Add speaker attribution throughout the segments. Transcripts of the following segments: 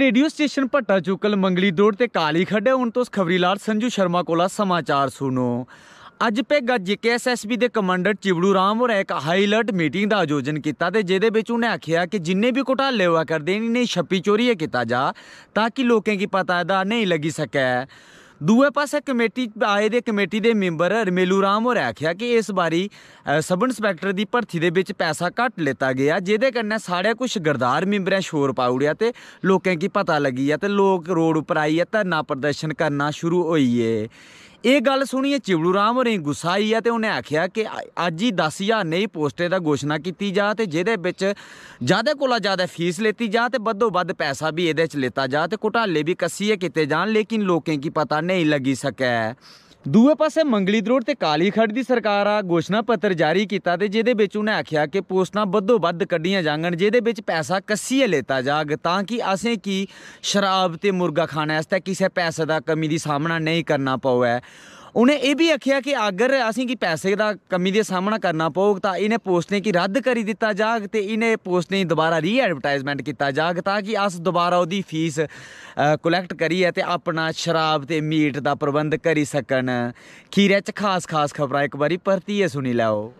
Speaker 1: radio station Bhatta Chokal Mangli Mangli ਤੇ ਕਾਲੀ ਖੱਡੇ ਹੁਣ ਤੋਂ ਖਬਰੀ ਲਾਰ ਸੰਜੂ ਸ਼ਰਮਾ ਕੋਲਾ ਸਮਾਚਾਰ ਸੁਣੋ ਅੱਜ ਪੈਗਾ ਜੀਕੇਐਸਐਸਬੀ ਦੇ ਕਮਾਂਡਰ ਚਿਬੜੂ ਰਾਮ ਹੋਰ ਇੱਕ ਹਾਈ ਅਲਰਟ ਮੀਟਿੰਗ ਦਾ ਆਯੋਜਨ ਕੀਤਾ ਤੇ ਜਿਹਦੇ ਵਿੱਚ ਉਹਨੇ ਆਖਿਆ ਕਿ ਜਿੰਨੇ ਵੀ ਘੁਟਾਲੇ ਹੋਆ ਕਰਦੇ ਨੇ ਛੱਪੀ ਚੋਰੀ ਕੀਤਾ ਜਾ ਤਾਂ ਕਿ ਲੋਕਾਂ ਕੀ ਪਤਾ ਦਾ ਨਹੀਂ ਲੱਗੀ ਸਕੇ ਦੂਏ ਪਾਸੇ ਕਮੇਟੀ ਆਏ ਦੇ ਕਮੇਟੀ ਦੇ ਮੈਂਬਰ ਰਮੇਲੂ ਰਾਮ ਹੋਰ ਆਖਿਆ ਕਿ ਇਸ ਵਾਰੀ ਸਬ ਇੰਸਪੈਕਟਰ ਦੀ ਭਰਤੀ ਦੇ ਵਿੱਚ ਪੈਸਾ ਘੱਟ ਲੇਤਾ ਗਿਆ ਜਿਹਦੇ ਕਰਨਾ ਸਾੜਿਆ ਕੁਝ ਗਰਦਾਰ ਮੈਂਬਰਾਂ ਸ਼ੋਰ ਪਾਉੜਿਆ ਤੇ ਲੋਕਾਂ ਕੀ ਪਤਾ ਲੱਗੀ ਆ ਤੇ ਲੋਕ ਰੋਡ ਉੱਪਰ ਆਈ ਆ ਧਰਨਾ ਪ੍ਰਦਰਸ਼ਨ ਕਰਨਾ ਸ਼ੁਰੂ ਹੋਈ ਏ ਇਹ ਗੱਲ ਸੁਣੀਏ ਚਿਵੜੂ ਰਾਮ ਹੋਰੇ ਗੁਸਾਈ ਆ ਤੇ ਉਹਨੇ ਆਖਿਆ ਕਿ ਅੱਜ ਹੀ 10000 ਨਹੀਂ ਪੋਸਟੇ ਦਾ ਘੋਸ਼ਣਾ ਕੀਤੀ ਜਾ ਤੇ ਜਿਹਦੇ ਵਿੱਚ ਜ਼ਿਆਦਾ ਕੋਲਾ ਜ਼ਿਆਦਾ ਫੀਸ ਲੈਤੀ ਜਾ ਤੇ ਵੱਧੋ ਵੱਧ ਪੈਸਾ ਵੀ ਇਹਦੇ ਚ ਲੈਤਾ ਜਾ ਤੇ ਘੁਟਾਲੇ ਵੀ ਕੱਸੀਏ ਕਿਤੇ ਜਾਣ ਲੇਕਿਨ ਲੋਕਾਂ ਕੀ ਪਤਾ ਨਹੀਂ ਲੱਗੀ ਸਕੈ ਦੂਏ ਪਾਸੇ ਮੰਗਲੀ ਦਰੋੜ ਤੇ ਕਾਲੀ ਖੜ ਦੀ ਸਰਕਾਰ ਆ ਘੋਸ਼ਣਾ ਪੱਤਰ ਜਾਰੀ ਕੀਤਾ ਤੇ ਜਿਹਦੇ ਵਿੱਚ ਉਹਨੇ ਆਖਿਆ ਕਿ ਪੋਸਟਾਂ ਵੱਧੋ ਵੱਧ ਕੱਢੀਆਂ ਜਾਣਗੀਆਂ ਜਿਹਦੇ ਵਿੱਚ ਪੈਸਾ ਕੱਸੀਏ ਲੇਤਾ ਜਾਗ ਤਾਂ ਕਿ ਅਸੀਂ ਕੀ ਸ਼ਰਾਬ ਤੇ ਮੁਰਗਾ ਖਾਣਾ ਇਸ ਤੇ ਕਿਸੇ ਪੈਸੇ ਦਾ ਕਮੀ ਦੀ ਸਾਹਮਣਾ ਨਹੀਂ ਕਰਨਾ ਪਵੇ ਉਹਨੇ ਇਹ ਵੀ ਆਖਿਆ ਕਿ ਅਗਰ ਅਸੀਂ ਕੀ ਪੈਸੇ ਦਾ ਕਮੀ ਦੇ ਸਾਹਮਣਾ ਕਰਨਾ ਪਊ ਤਾਂ ਇਹਨੇ ਪੋਸਟ ਨੇ ਕੀ ਰੱਦ ਕਰੀ ਦਿੱਤਾ ਜਾਗ ਤੇ ਇਹਨੇ ਪੋਸਟ ਨੇ ਦੁਬਾਰਾ ਰੀ ਐਡਵਰਟਾਈਜ਼ਮੈਂਟ ਕੀਤਾ ਜਾਗ ਤਾਂ ਕਿ ਅਸ ਦੁਬਾਰਾ ਉਹਦੀ ਫੀਸ ਕਲੈਕਟ ਕਰੀਏ ਤੇ ਆਪਣਾ ਸ਼ਰਾਬ ਤੇ ਮੀਟ ਦਾ ਪ੍ਰਬੰਧ ਕਰੀ ਸਕਣ ਖੀਰੇ ਚ ਖਾਸ ਖਾਸ ਖਬਰਾਂ ਇੱਕ ਵਾਰੀ ਪਰਤੀਏ ਸੁਣੀ ਲਓ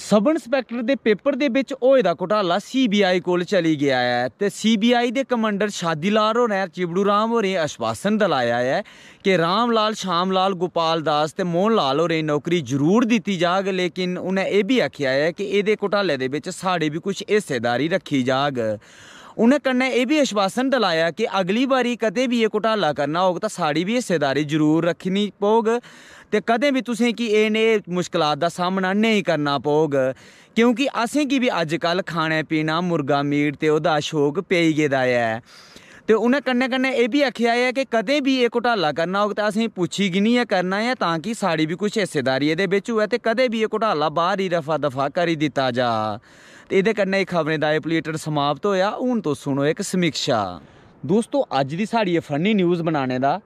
Speaker 1: ਸਬ ਇੰਸਪੈਕਟਰ ਦੇ ਪੇਪਰ ਦੇ ਵਿੱਚ ਹੋਏ ਦਾ ਘੁਟਾਲਾ ਸੀਬੀਆਈ ਕੋਲ ਚਲੀ ਗਿਆ ਹੈ ਤੇ ਸੀਬੀਆਈ ਦੇ ਕਮਾਂਡਰ ਸ਼ਾਦੀਲਾਲ ਰਹੇ ਚਿਬੜੂ ਰਾਮ ਹੋਰੇ ਅਸ਼ਵਾਸਨ ਦਲਾਇਆ ਹੈ ਕਿ ਰਾਮ ਲਾਲ ਸ਼ਾਮ ਲਾਲ ਗੋਪਾਲ ਦਾਸ ਤੇ ਮੋਹਨ ਲਾਲ ਹੋਰੇ ਨੌਕਰੀ ਜ਼ਰੂਰ ਦਿੱਤੀ ਜਾਗ ਲੇਕਿਨ ਉਹਨੇ ਇਹ ਵੀ ਆਖਿਆ ਹੈ ਕਿ ਇਹਦੇ ਘੁਟਾਲੇ ਦੇ ਵਿੱਚ ਸਾਡੇ ਵੀ ਕੁਝ ਹਿੱਸੇਦਾਰੀ ਰੱਖੀ ਜਾਗ ਉਹਨੇ ਕੰਨੇ ਇਹ ਵੀ ਅਸ਼ਵਾਸਨ ਦਲਾਇਆ ਕਿ ਅਗਲੀ ਵਾਰੀ ਕਦੇ ਵੀ ਇਹ ਘੁਟਾਲਾ ਕਰਨਾ ਹੋਗਾ ਤਾਂ ਸਾੜੀ ਵੀ ਹਿੱਸੇਦਾਰੀ ਜ਼ਰੂਰ ਰੱਖਣੀ ਪਊਗ ਤੇ ਕਦੇ ਵੀ ਤੁਸੀਂ ਕਿ ਇਹ ਨੇ ਮੁਸ਼ਕਲਾਂ ਦਾ ਸਾਹਮਣਾ ਨਹੀਂ ਕਰਨਾ ਪਊਗ ਕਿਉਂਕਿ ਅਸੀਂ ਕੀ ਵੀ ਅੱਜ ਕੱਲ ਖਾਣਾ ਪੀਣਾ ਮੁਰਗਾ ਮੀਟ ਤੇ ਉਹਦਾ ਸ਼ੋਕ ਪਈ ਗਿਆ ਹੈ ਤੇ ਉਹਨੇ ਕੰਨੇ-ਕੰਨੇ ਇਹ ਵੀ ਆਖਿਆ ਹੈ ਕਿ ਕਦੇ ਵੀ ਇਹ ਘੁਟਾਲਾ ਕਰਨਾ ਹੋਵੇ ਤਾਂ ਅਸੀਂ ਪੁੱਛੀ ਗਿਨੀ ਹੈ ਕਰਨਾ ਹੈ ਤਾਂ ਕਿ ਸਾੜੀ ਵੀ ਕੁਝ ਹਿੱਸੇਦਾਰੀ ਇਹਦੇ ਵਿੱਚ ਹੋਵੇ ਤੇ ਕਦੇ ਵੀ ਇਹ ਘੁਟਾਲਾ ਬਾਹਰ ਹੀ ਰਫਾ ਦਫਾ ਕਰੀ ਦਿੱਤਾ ਜਾ ਤੇ ਇਹਦੇ ਕੰਨੇ ਖਬਰੇ ਦਾ ਐਪਲੀਟਡ ਸਮਾਪਤ ਹੋਇਆ ਹੁਣ ਤੋਂ ਸੁਣੋ ਇੱਕ ਸਮੀਖਿਆ ਦੋਸਤੋ ਅੱਜ ਦੀ ਸਾੜੀ ਇਹ ਫਨੀ ਨਿਊਜ਼ ਬਣਾਣੇ ਦਾ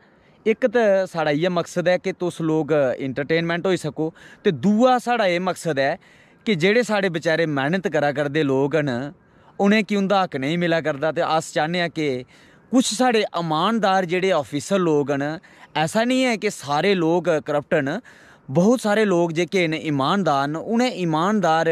Speaker 1: ਇੱਕ ਤਾਂ ਸਾੜਾ ਇਹ ਮਕਸਦ ਹੈ ਕਿ ਤੁਸ ਲੋਕ ਐਂਟਰਟੇਨਮੈਂਟ ਹੋਈ ਸਕੋ ਤੇ ਦੂਆ ਸਾੜਾ ਇਹ ਮਕਸਦ ਹੈ ਕਿ ਜਿਹੜੇ ਸਾਡੇ ਵਿਚਾਰੇ ਮਿਹਨਤ ਕਰਾ ਕਰਦੇ ਲੋਕ ਹਨ ਉਹਨੇ ਕਿਉਂ ਦਾ ਹੱਕ ਨਹੀਂ ਮਿਲਿਆ ਕਰਦਾ ਤੇ ਅਸ ਚਾਹਨੇ ਆ ਕਿ ਕੁਝ ਸਾਡੇ ਇਮਾਨਦਾਰ ਜਿਹੜੇ ਆਫੀਸਰ ਲੋਗ ਹਨ ਐਸਾ ਨਹੀਂ ਹੈ ਕਿ ਸਾਰੇ ਲੋਕ ਕਰਪਟ ਹਨ ਬਹੁਤ ਸਾਰੇ ਲੋਕ ਕਿ ਨੇ ਇਮਾਨਦਾਰ ਉਹਨੇ ਇਮਾਨਦਾਰ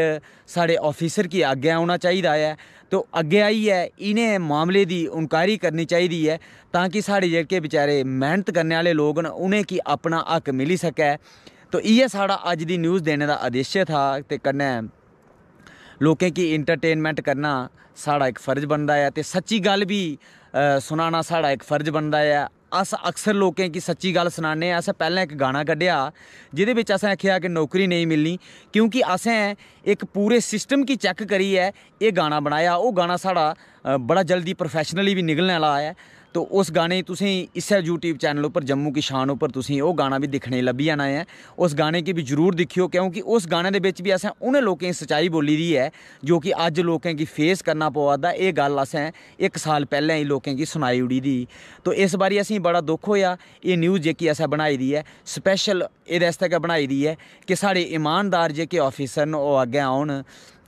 Speaker 1: ਸਾਡੇ ਆਫੀਸਰ ਕੀ ਅੱਗੇ ਆਉਣਾ ਚਾਹੀਦਾ ਹੈ ਤੋ ਅੱਗੇ ਆਈ ਹੈ ਇਹਨੇ ਮਾਮਲੇ ਦੀ ਉਨਕਾਰੀ ਕਰਨੀ ਚਾਹੀਦੀ ਹੈ ਤਾਂ ਕਿ ਸਾਡੇ ਕੇ ਵਿਚਾਰੇ ਮਿਹਨਤ ਕਰਨ ਵਾਲੇ ਲੋਕ ਨੇ ਉਹਨੇ ਕੀ ਆਪਣਾ ਹੱਕ ਮਿਲ ਸਕੇ ਤੋ ਇਹ ਸਾਡਾ ਅੱਜ ਦੀ ਨਿਊਜ਼ ਦੇਣ ਦਾ ਆਦੇਸ਼ ਥਾ ਤੇ ਕੰਨੇ ਲੋਕਾਂ ਕੀ ਐਂਟਰਟੇਨਮੈਂਟ ਕਰਨਾ ਸਾਡਾ ਇੱਕ ਫਰਜ਼ ਬਣਦਾ ਹੈ ਤੇ ਸੱਚੀ ਗੱਲ ਵੀ ਸੁਣਾਉਣਾ ਸਾਡਾ ਇੱਕ ਫਰਜ਼ ਬਣਦਾ ਹੈ ਅਸ ਅਕਸਰ ਲੋਕਾਂ ਕੀ ਸੱਚੀ ਗੱਲ ਸੁਣਾਣੇ ਆ ਅਸਾਂ ਪਹਿਲਾਂ ਇੱਕ ਗਾਣਾ ਕੱਢਿਆ ਜਿਹਦੇ ਵਿੱਚ ਅਸਾਂ ਆਖਿਆ ਕਿ ਨੌਕਰੀ ਨਹੀਂ ਮਿਲਨੀ ਕਿਉਂਕਿ ਅਸਾਂ ਇੱਕ ਪੂਰੇ ਸਿਸਟਮ ਕੀ ਚੈੱਕ ਕਰੀ ਹੈ ਇਹ ਗਾਣਾ ਬਣਾਇਆ ਉਹ ਗਾਣਾ ਸਾਡਾ ਬੜਾ ਜਲਦੀ ਪ੍ਰੋਫੈਸ਼ਨਲੀ ਵੀ ਨਿਕਲਣ ਵਾਲਾ ਆਇਆ ਤੋ ਉਸ ਗਾਣੇ ਤੁਸੀਂ ਇਸੇ YouTube ਚੈਨਲ ਉੱਪਰ ਜੰਮੂ ਕੀ ਸ਼ਾਨ ਉੱਪਰ ਤੁਸੀਂ ਉਹ ਗਾਣਾ ਵੀ ਦੇਖਣੇ ਲੱਭੀ ਜਾਣਾ ਹੈ ਉਸ ਗਾਣੇ ਕੀ ਵੀ ਜਰੂਰ ਦੇਖਿਓ ਕਿਉਂਕਿ ਉਸ ਗਾਣੇ ਦੇ ਵਿੱਚ ਵੀ ਅਸਾਂ ਉਹਨੇ ਲੋਕਾਂ ਦੀ ਸਚਾਈ ਬੋਲੀ ਦੀ ਹੈ ਜੋ ਕਿ ਅੱਜ ਲੋਕਾਂ ਕੀ ਫੇਸ ਕਰਨਾ ਪਵਾਦਾ ਇਹ ਗੱਲ ਅਸਾਂ ਇੱਕ ਸਾਲ ਪਹਿਲਾਂ ਹੀ ਲੋਕਾਂ ਕੀ ਸੁਣਾਈ ਉੜੀ ਦੀ ਤੋ ਇਸ ਵਾਰੀ ਅਸੀਂ ਬੜਾ ਦੁੱਖ ਹੋਇਆ ਇਹ ਨਿਊਜ਼ ਜੇ ਕੀ ਅਸਾਂ ਬਣਾਈ ਦੀ ਹੈ ਸਪੈਸ਼ਲ ਇਹ ਰਸਤੇ ਕਾ ਬਣਾਈ ਦੀ ਹੈ ਕਿ ਸਾਡੇ ਇਮਾਨਦਾਰ ਜੇ ਕੇ ਆਫੀਸਰ ਨੂੰ ਉਹ ਅੱਗੇ ਆਉਣ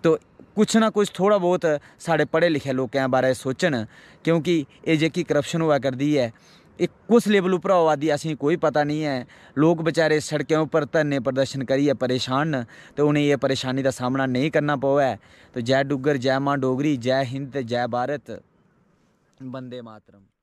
Speaker 1: ਤੋ ਕੁਛ ਨਾ ਕੁਛ ਥੋੜਾ ਬਹੁਤ ਸਾਡੇ ਪੜ੍ਹੇ ਲਿਖੇ ਲੋਕਾਂ ਬਾਰੇ ਸੋਚਣ ਕਿਉਂਕਿ ਇਹ ਜੇ ਕੀ ਕਰਪਸ਼ਨ ਹੋਆ ਕਰਦੀ ਹੈ ਇਹ ਕੁਸ ਲੈਵਲ ਉਪਰ ਆਵਾਦੀ ਅਸੀਂ ਕੋਈ ਪਤਾ ਨਹੀਂ ਹੈ ਲੋਕ ਵਿਚਾਰੇ ਸੜਕਾਂ ਉਪਰ ਧਰਨੇ ਪ੍ਰਦਰਸ਼ਨ ਕਰੀਏ ਪਰੇਸ਼ਾਨ ਤੇ ਉਹਨੇ ਇਹ ਪਰੇਸ਼ਾਨੀ ਦਾ ਸਾਹਮਣਾ ਨਹੀਂ ਕਰਨਾ ਪਵੇ ਤੇ ਜੈ ਡੁੱਗਰ ਜੈ ਮਾਂ ਡੋਗਰੀ ਜੈ ਹਿੰਦ ਤੇ ਜੈ ਭਾਰਤ ਬੰਦੇ ਮਾਤਰਮ